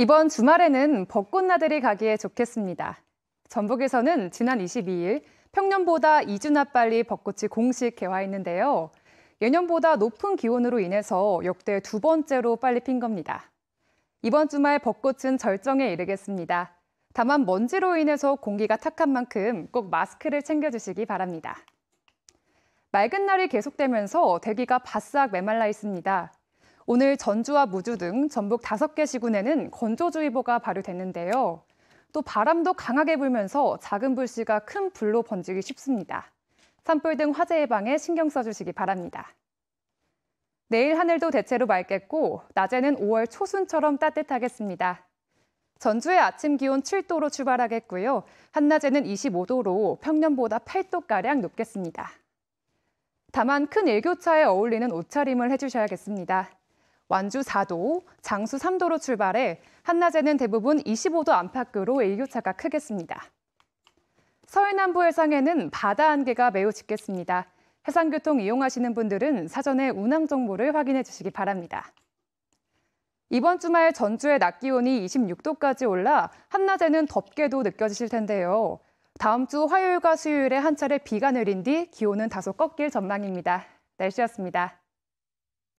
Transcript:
이번 주말에는 벚꽃나들이 가기에 좋겠습니다. 전북에서는 지난 22일 평년보다 2주나 빨리 벚꽃이 공식 개화했는데요. 예년보다 높은 기온으로 인해서 역대 두 번째로 빨리 핀 겁니다. 이번 주말 벚꽃은 절정에 이르겠습니다. 다만 먼지로 인해서 공기가 탁한 만큼 꼭 마스크를 챙겨주시기 바랍니다. 맑은 날이 계속되면서 대기가 바싹 메말라 있습니다. 오늘 전주와 무주 등 전북 다섯 개 시군에는 건조주의보가 발효됐는데요. 또 바람도 강하게 불면서 작은 불씨가 큰 불로 번지기 쉽습니다. 산불 등 화재 예방에 신경 써주시기 바랍니다. 내일 하늘도 대체로 맑겠고 낮에는 5월 초순처럼 따뜻하겠습니다. 전주의 아침 기온 7도로 출발하겠고요. 한낮에는 25도로 평년보다 8도가량 높겠습니다. 다만 큰 일교차에 어울리는 옷차림을 해주셔야겠습니다. 완주 4도, 장수 3도로 출발해 한낮에는 대부분 25도 안팎으로 일교차가 크겠습니다. 서해 남부 해상에는 바다 안개가 매우 짙겠습니다. 해상교통 이용하시는 분들은 사전에 운항 정보를 확인해 주시기 바랍니다. 이번 주말 전주의 낮 기온이 26도까지 올라 한낮에는 덥게도 느껴지실 텐데요. 다음 주 화요일과 수요일에 한 차례 비가 내린 뒤 기온은 다소 꺾일 전망입니다. 날씨였습니다.